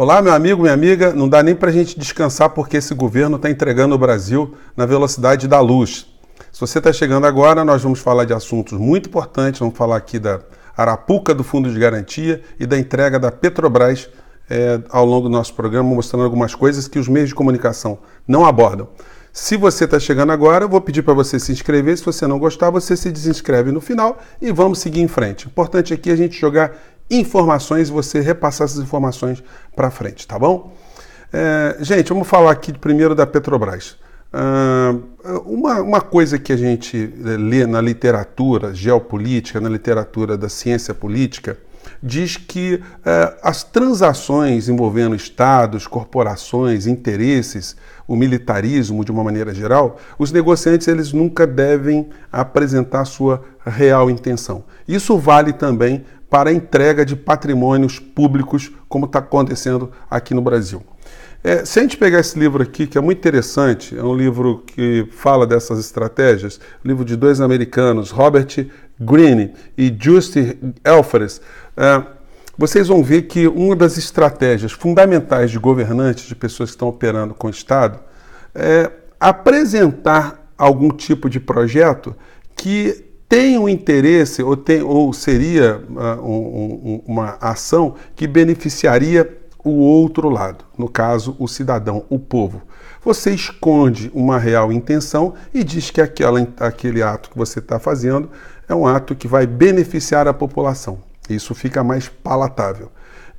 Olá, meu amigo, minha amiga. Não dá nem para a gente descansar porque esse governo está entregando o Brasil na velocidade da luz. Se você está chegando agora, nós vamos falar de assuntos muito importantes. Vamos falar aqui da Arapuca do Fundo de Garantia e da entrega da Petrobras é, ao longo do nosso programa, mostrando algumas coisas que os meios de comunicação não abordam. Se você está chegando agora, eu vou pedir para você se inscrever. Se você não gostar, você se desinscreve no final e vamos seguir em frente. O importante aqui é a gente jogar informações e você repassar essas informações para frente, tá bom? É, gente, vamos falar aqui primeiro da Petrobras. Uh, uma, uma coisa que a gente é, lê na literatura geopolítica, na literatura da ciência política, diz que uh, as transações envolvendo estados, corporações, interesses, o militarismo de uma maneira geral, os negociantes eles nunca devem apresentar sua real intenção. Isso vale também para a entrega de patrimônios públicos, como está acontecendo aqui no Brasil. É, se a gente pegar esse livro aqui, que é muito interessante, é um livro que fala dessas estratégias, livro de dois americanos, Robert Greene e Justin Elfers. é, vocês vão ver que uma das estratégias fundamentais de governantes, de pessoas que estão operando com o Estado, é apresentar algum tipo de projeto que tem um interesse ou, tem, ou seria uh, um, um, uma ação que beneficiaria o outro lado, no caso, o cidadão, o povo. Você esconde uma real intenção e diz que aquela, aquele ato que você está fazendo é um ato que vai beneficiar a população. Isso fica mais palatável.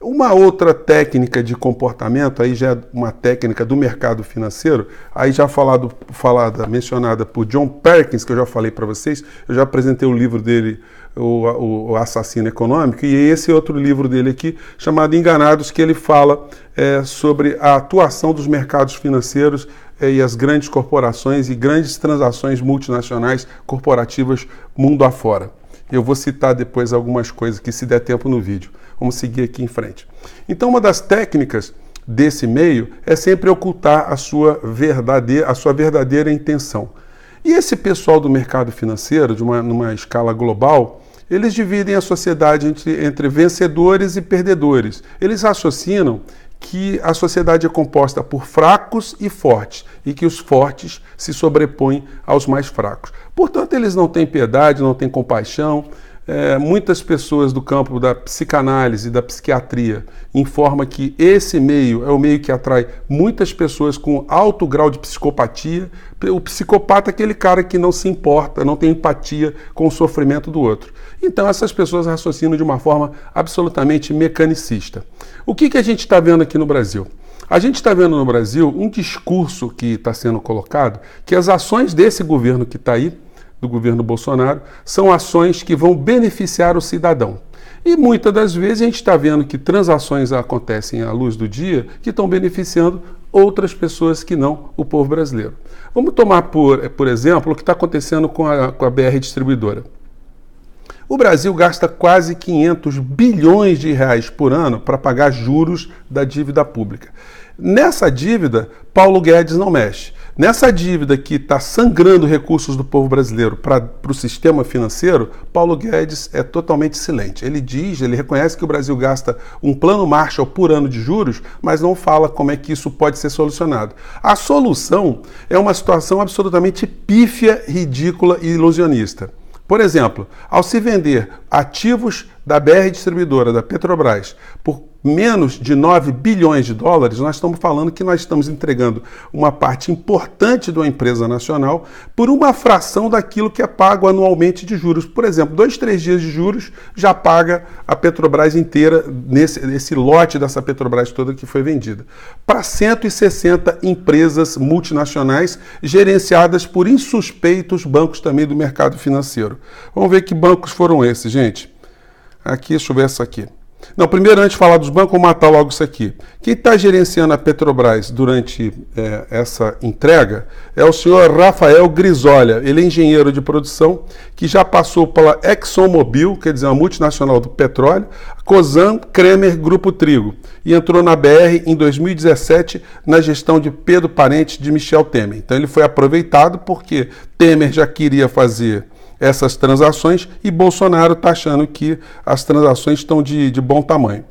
Uma outra técnica de comportamento, aí já é uma técnica do mercado financeiro, aí já falado, falada, mencionada por John Perkins, que eu já falei para vocês, eu já apresentei o livro dele, o, o, Assassino Econômico, e esse outro livro dele aqui, chamado Enganados, que ele fala é, sobre a atuação dos mercados financeiros é, e as grandes corporações e grandes transações multinacionais corporativas mundo afora. Eu vou citar depois algumas coisas que, se der tempo no vídeo. Vamos seguir aqui em frente. Então, uma das técnicas desse meio é sempre ocultar a sua verdadeira, a sua verdadeira intenção. E esse pessoal do mercado financeiro, de uma, numa escala global, eles dividem a sociedade entre, entre vencedores e perdedores. Eles raciocinam que a sociedade é composta por fracos e fortes e que os fortes se sobrepõem aos mais fracos. Portanto, eles não têm piedade, não têm compaixão, é, muitas pessoas do campo da psicanálise, da psiquiatria, informam que esse meio é o meio que atrai muitas pessoas com alto grau de psicopatia. O psicopata é aquele cara que não se importa, não tem empatia com o sofrimento do outro. Então, essas pessoas raciocinam de uma forma absolutamente mecanicista. O que, que a gente está vendo aqui no Brasil? A gente está vendo no Brasil um discurso que está sendo colocado que as ações desse governo que está aí do governo Bolsonaro são ações que vão beneficiar o cidadão. E muitas das vezes a gente está vendo que transações acontecem à luz do dia que estão beneficiando outras pessoas que não o povo brasileiro. Vamos tomar, por, por exemplo, o que está acontecendo com a, com a BR Distribuidora. O Brasil gasta quase 500 bilhões de reais por ano para pagar juros da dívida pública. Nessa dívida, Paulo Guedes não mexe. Nessa dívida que está sangrando recursos do povo brasileiro para o sistema financeiro, Paulo Guedes é totalmente silente. Ele diz, ele reconhece que o Brasil gasta um plano Marshall por ano de juros, mas não fala como é que isso pode ser solucionado. A solução é uma situação absolutamente pífia, ridícula e ilusionista. Por exemplo, ao se vender ativos da BR Distribuidora, da Petrobras, por menos de 9 bilhões de dólares, nós estamos falando que nós estamos entregando uma parte importante de uma empresa nacional por uma fração daquilo que é pago anualmente de juros. Por exemplo, dois, três dias de juros já paga a Petrobras inteira, nesse, nesse lote dessa Petrobras toda que foi vendida. Para 160 empresas multinacionais gerenciadas por insuspeitos bancos também do mercado financeiro. Vamos ver que bancos foram esses, gente. Aqui, deixa eu ver essa aqui. Não, primeiro, antes de falar dos bancos, vou matar logo isso aqui. Quem está gerenciando a Petrobras durante é, essa entrega é o senhor Rafael Grisolha. Ele é engenheiro de produção que já passou pela ExxonMobil, quer dizer, uma multinacional do petróleo, Cosan, Kremer, Grupo Trigo, e entrou na BR em 2017 na gestão de Pedro Parente de Michel Temer. Então ele foi aproveitado porque Temer já queria fazer essas transações e Bolsonaro está achando que as transações estão de, de bom tamanho.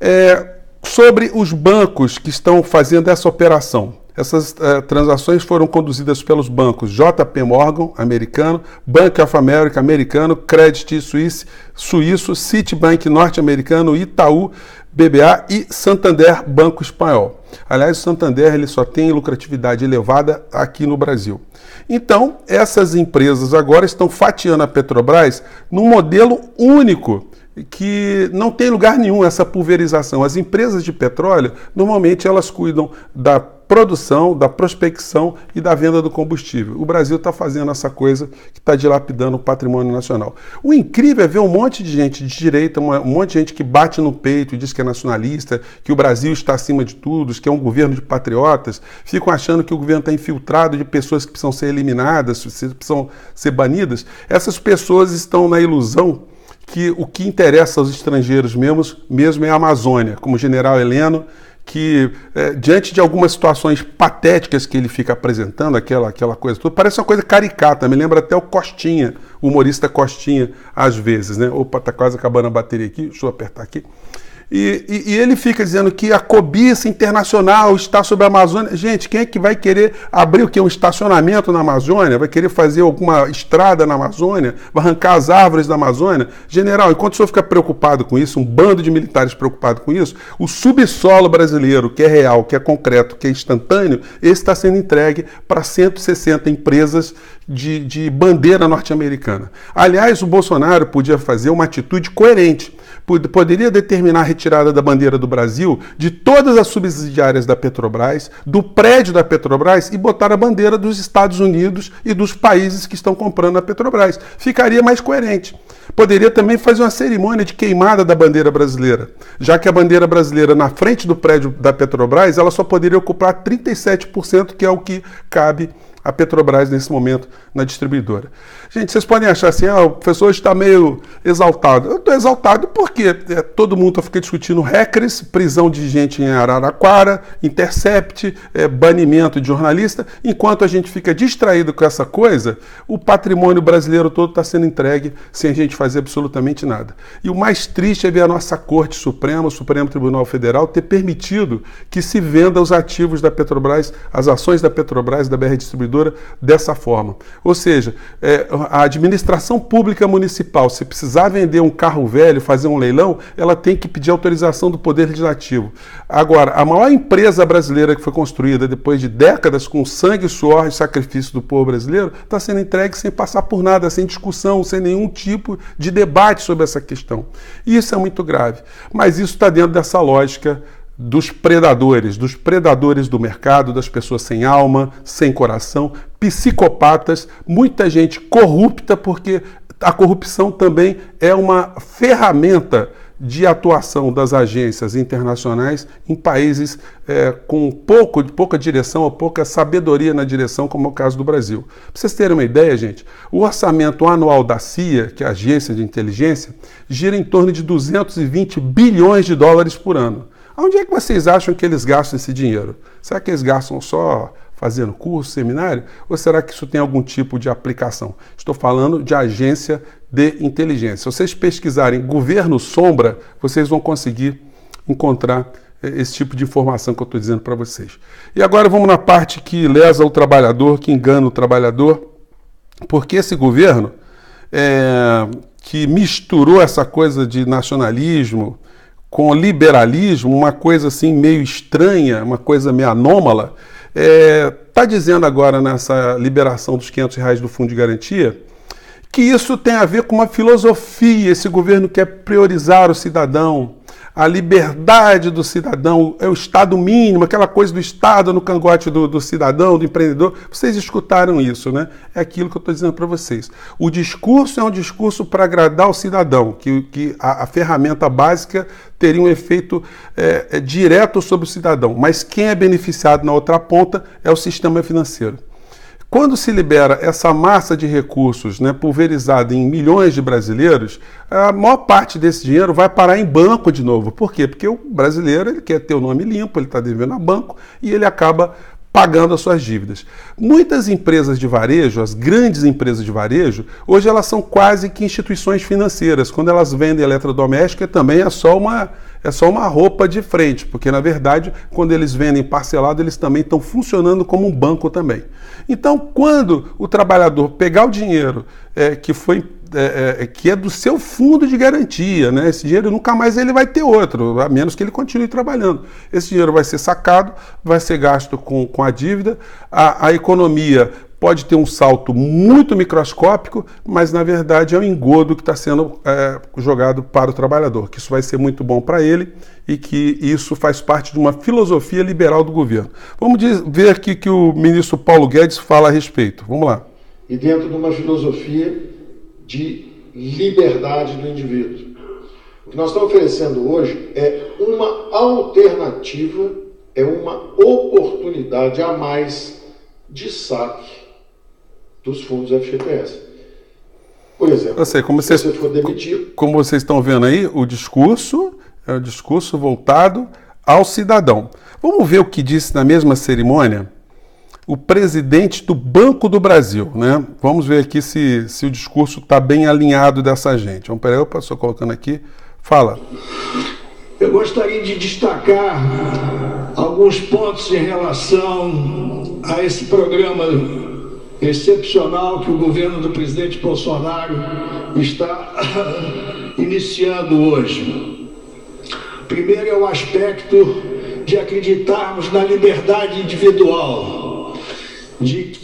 É, sobre os bancos que estão fazendo essa operação. Essas uh, transações foram conduzidas pelos bancos JP Morgan, americano, Bank of America, americano, Credit Suisse, suíço, Citibank norte-americano, Itaú, BBA e Santander, banco espanhol. Aliás, o Santander ele só tem lucratividade elevada aqui no Brasil. Então, essas empresas agora estão fatiando a Petrobras num modelo único que não tem lugar nenhum essa pulverização. As empresas de petróleo, normalmente elas cuidam da produção, da prospecção e da venda do combustível. O Brasil está fazendo essa coisa que está dilapidando o patrimônio nacional. O incrível é ver um monte de gente de direita, um monte de gente que bate no peito e diz que é nacionalista, que o Brasil está acima de tudo, que é um governo de patriotas, ficam achando que o governo está infiltrado de pessoas que precisam ser eliminadas, precisam ser banidas. Essas pessoas estão na ilusão que o que interessa aos estrangeiros mesmo, mesmo é a Amazônia, como o general Heleno que é, diante de algumas situações patéticas que ele fica apresentando, aquela, aquela coisa toda, parece uma coisa caricata, me lembra até o Costinha, o humorista Costinha, às vezes, né? Opa, tá quase acabando a bateria aqui, deixa eu apertar aqui. E, e, e, ele fica dizendo que a cobiça internacional está sobre a Amazônia. Gente, quem é que vai querer abrir o que? Um estacionamento na Amazônia? Vai querer fazer alguma estrada na Amazônia? Vai arrancar as árvores da Amazônia? General, enquanto o senhor fica preocupado com isso, um bando de militares preocupado com isso, o subsolo brasileiro, que é real, que é concreto, que é instantâneo, esse está sendo entregue para 160 empresas de, de bandeira norte-americana. Aliás, o Bolsonaro podia fazer uma atitude coerente poderia determinar a retirada da bandeira do Brasil de todas as subsidiárias da Petrobras, do prédio da Petrobras e botar a bandeira dos Estados Unidos e dos países que estão comprando a Petrobras. Ficaria mais coerente. Poderia também fazer uma cerimônia de queimada da bandeira brasileira, já que a bandeira brasileira na frente do prédio da Petrobras, ela só poderia ocupar 37%, que é o que cabe a Petrobras nesse momento na distribuidora. Gente, vocês podem achar assim, ah, o professor está meio exaltado. Eu estou exaltado porque é, todo mundo tá fica discutindo Recres, prisão de gente em Araraquara, Intercept, é, banimento de jornalista. Enquanto a gente fica distraído com essa coisa, o patrimônio brasileiro todo está sendo entregue sem a gente fazer absolutamente nada. E o mais triste é ver a nossa Corte Suprema, o Supremo Tribunal Federal, ter permitido que se venda os ativos da Petrobras, as ações da Petrobras, da BR Distribuidora, servidora dessa forma. Ou seja, é, a administração pública municipal, se precisar vender um carro velho, fazer um leilão, ela tem que pedir autorização do Poder Legislativo. Agora, a maior empresa brasileira que foi construída depois de décadas com sangue, suor e sacrifício do povo brasileiro está sendo entregue sem passar por nada, sem discussão, sem nenhum tipo de debate sobre essa questão. Isso é muito grave. Mas isso está dentro dessa lógica dos predadores, dos predadores do mercado, das pessoas sem alma, sem coração, psicopatas, muita gente corrupta, porque a corrupção também é uma ferramenta de atuação das agências internacionais em países é, com pouco, pouca direção ou pouca sabedoria na direção, como é o caso do Brasil. Para vocês terem uma ideia, gente, o orçamento anual da CIA, que é a agência de inteligência, gira em torno de 220 bilhões de dólares por ano. Onde é que vocês acham que eles gastam esse dinheiro? Será que eles gastam só fazendo curso, seminário? Ou será que isso tem algum tipo de aplicação? Estou falando de agência de inteligência. Se vocês pesquisarem governo sombra, vocês vão conseguir encontrar eh, esse tipo de informação que eu estou dizendo para vocês. E agora vamos na parte que lesa o trabalhador, que engana o trabalhador, porque esse governo é, que misturou essa coisa de nacionalismo, com o liberalismo, uma coisa assim meio estranha, uma coisa meio anômala, está é, tá dizendo agora nessa liberação dos 500 reais do Fundo de Garantia que isso tem a ver com uma filosofia. Esse governo quer priorizar o cidadão, a liberdade do cidadão, é o Estado mínimo, aquela coisa do Estado no cangote do, do cidadão, do empreendedor. Vocês escutaram isso, né? É aquilo que eu estou dizendo para vocês. O discurso é um discurso para agradar o cidadão, que, que a, a ferramenta básica teria um efeito é, é, direto sobre o cidadão. Mas quem é beneficiado na outra ponta é o sistema financeiro. Quando se libera essa massa de recursos né, pulverizada em milhões de brasileiros, a maior parte desse dinheiro vai parar em banco de novo. Por quê? Porque o brasileiro ele quer ter o nome limpo, ele está devendo a banco e ele acaba pagando as suas dívidas. Muitas empresas de varejo, as grandes empresas de varejo, hoje elas são quase que instituições financeiras. Quando elas vendem eletrodoméstica, é também é só uma é só uma roupa de frente, porque na verdade, quando eles vendem parcelado, eles também estão funcionando como um banco também. Então, quando o trabalhador pegar o dinheiro é, que foi é, é, é, que é do seu fundo de garantia, né? Esse dinheiro nunca mais ele vai ter outro, a menos que ele continue trabalhando. Esse dinheiro vai ser sacado, vai ser gasto com, com a dívida, a, a economia pode ter um salto muito microscópico, mas na verdade é um engodo que está sendo é, jogado para o trabalhador, que isso vai ser muito bom para ele e que isso faz parte de uma filosofia liberal do governo. Vamos ver aqui que o ministro Paulo Guedes fala a respeito. Vamos lá. E dentro de uma filosofia de liberdade do indivíduo. O que nós estamos oferecendo hoje é uma alternativa, é uma oportunidade a mais de saque dos fundos FGTS. Por exemplo, sei, como se você for demitido. Como vocês estão vendo aí, o discurso é um discurso voltado ao cidadão. Vamos ver o que disse na mesma cerimônia o presidente do Banco do Brasil. Né? Vamos ver aqui se, se o discurso está bem alinhado dessa gente. Vamos pegar, opa, estou colocando aqui. Fala. Eu gostaria de destacar alguns pontos em relação a esse programa excepcional que o governo do presidente Bolsonaro está iniciando hoje. Primeiro é o aspecto de acreditarmos na liberdade individual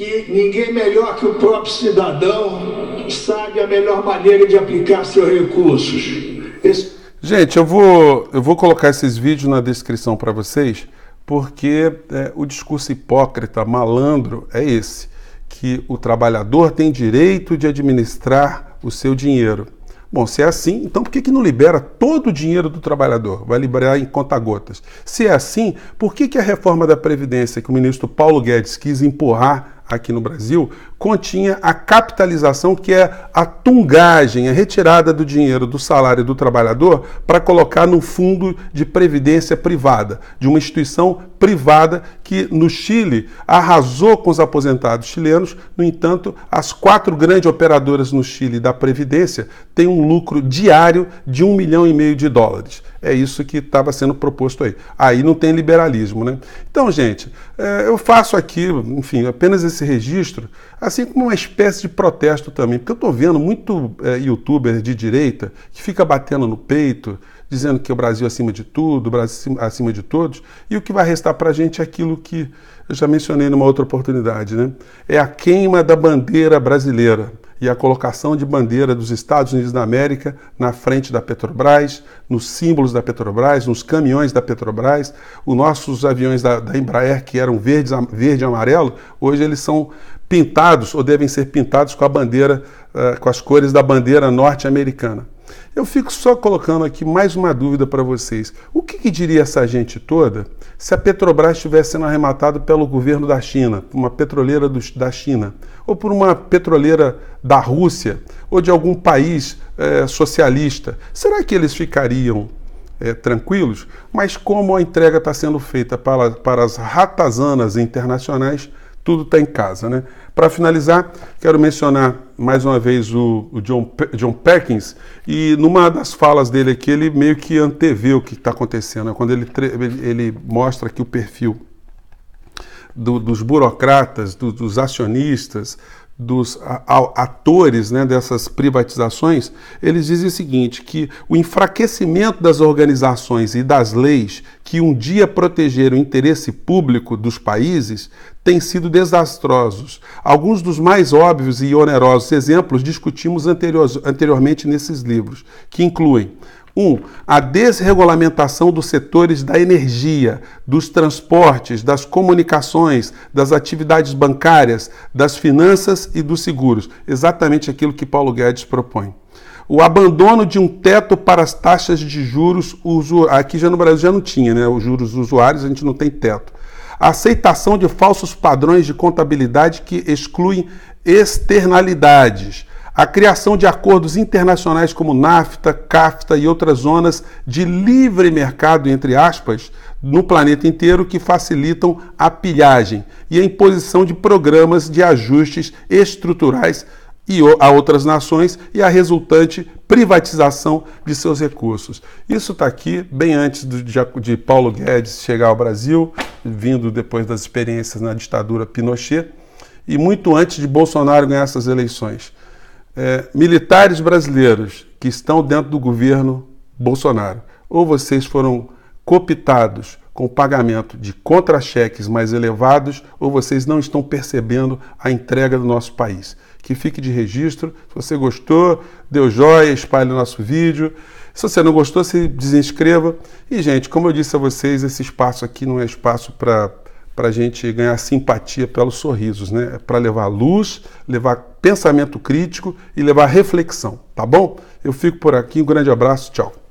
que ninguém melhor que o próprio cidadão sabe a melhor maneira de aplicar seus recursos. Esse... Gente, eu vou, eu vou colocar esses vídeos na descrição para vocês, porque é, o discurso hipócrita, malandro, é esse: que o trabalhador tem direito de administrar o seu dinheiro. Bom, se é assim, então por que, que não libera todo o dinheiro do trabalhador? Vai liberar em conta-gotas. Se é assim, por que, que a reforma da Previdência que o ministro Paulo Guedes quis empurrar aqui no Brasil continha a capitalização, que é a tungagem, a retirada do dinheiro do salário do trabalhador para colocar no fundo de previdência privada, de uma instituição privada que no Chile arrasou com os aposentados chilenos. No entanto, as quatro grandes operadoras no Chile da previdência têm um lucro diário de um milhão e meio de dólares. É isso que estava sendo proposto aí. Aí não tem liberalismo, né? Então, gente, é, eu faço aqui, enfim, apenas esse registro. Assim como uma espécie de protesto também, porque eu estou vendo muito é, youtuber de direita que fica batendo no peito, dizendo que o Brasil é acima de tudo, o Brasil acima de todos, e o que vai restar para a gente é aquilo que eu já mencionei numa outra oportunidade, né? É a queima da bandeira brasileira e a colocação de bandeira dos Estados Unidos da América na frente da Petrobras, nos símbolos da Petrobras, nos caminhões da Petrobras. Os nossos aviões da, da Embraer, que eram verde e amarelo, hoje eles são pintados ou devem ser pintados com a bandeira, eh, com as cores da bandeira norte-americana. Eu fico só colocando aqui mais uma dúvida para vocês. O que, que, diria essa gente toda se a Petrobras estivesse sendo arrematada pelo governo da China, uma petroleira do, da China, ou por uma petroleira da Rússia, ou de algum país é, socialista? Será que eles ficariam é, tranquilos? Mas como a entrega está sendo feita para, para as ratazanas internacionais, tudo está em casa. Né? Para finalizar, quero mencionar mais uma vez o, o John, John, Perkins, e numa das falas dele aqui, ele meio que antevê o que está acontecendo, né? quando ele, ele mostra aqui o perfil do, dos burocratas, do, dos acionistas, dos atores né, dessas privatizações, eles dizem o seguinte: que o enfraquecimento das organizações e das leis que um dia protegeram o interesse público dos países tem sido desastrosos. Alguns dos mais óbvios e onerosos exemplos discutimos anterior, anteriormente nesses livros, que incluem 1. Um, a desregulamentação dos setores da energia, dos transportes, das comunicações, das atividades bancárias, das finanças e dos seguros. Exatamente aquilo que Paulo Guedes propõe. O abandono de um teto para as taxas de juros usuários. Aqui já no Brasil já não tinha, né? Os juros usuários, a gente não tem teto. A aceitação de falsos padrões de contabilidade que excluem externalidades a criação de acordos internacionais como NAFTA, CAFTA e outras zonas de livre mercado, entre aspas, no planeta inteiro que facilitam a pilhagem e a imposição de programas de ajustes estruturais e a outras nações e a resultante privatização de seus recursos. Isso está aqui bem antes de Paulo Guedes chegar ao Brasil, vindo depois das experiências na ditadura Pinochet, e muito antes de Bolsonaro ganhar essas eleições é, militares brasileiros que estão dentro do governo Bolsonaro, ou vocês foram cooptados com pagamento de contra-cheques mais elevados, ou vocês não estão percebendo a entrega do nosso país. Que fique de registro. Se você gostou, deu joia, espalhe o nosso vídeo. Se você não gostou, se desinscreva. E, gente, como eu disse a vocês, esse espaço aqui não é espaço para para a gente ganhar simpatia pelos sorrisos, né? É para levar luz, levar pensamento crítico e levar reflexão, tá bom? Eu fico por aqui, um grande abraço, tchau.